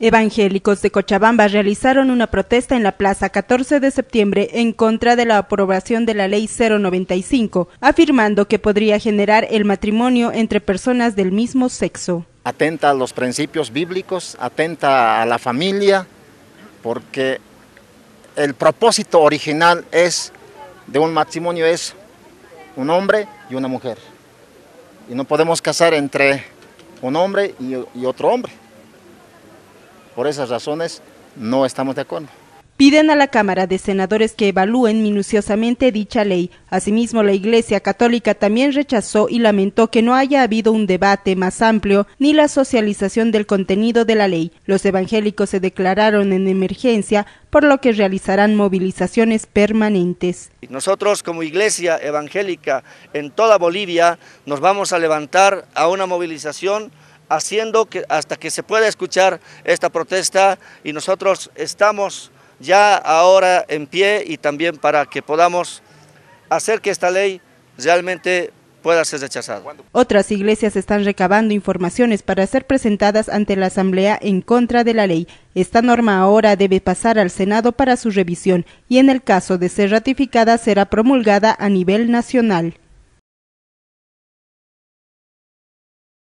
Evangélicos de Cochabamba realizaron una protesta en la Plaza 14 de septiembre en contra de la aprobación de la Ley 095, afirmando que podría generar el matrimonio entre personas del mismo sexo. Atenta a los principios bíblicos, atenta a la familia, porque el propósito original es de un matrimonio es un hombre y una mujer. Y no podemos casar entre un hombre y, y otro hombre. Por esas razones no estamos de acuerdo. Piden a la Cámara de Senadores que evalúen minuciosamente dicha ley. Asimismo, la Iglesia Católica también rechazó y lamentó que no haya habido un debate más amplio ni la socialización del contenido de la ley. Los evangélicos se declararon en emergencia, por lo que realizarán movilizaciones permanentes. Nosotros como Iglesia Evangélica en toda Bolivia nos vamos a levantar a una movilización haciendo que hasta que se pueda escuchar esta protesta y nosotros estamos ya ahora en pie y también para que podamos hacer que esta ley realmente pueda ser rechazada. Otras iglesias están recabando informaciones para ser presentadas ante la Asamblea en contra de la ley. Esta norma ahora debe pasar al Senado para su revisión y en el caso de ser ratificada será promulgada a nivel nacional.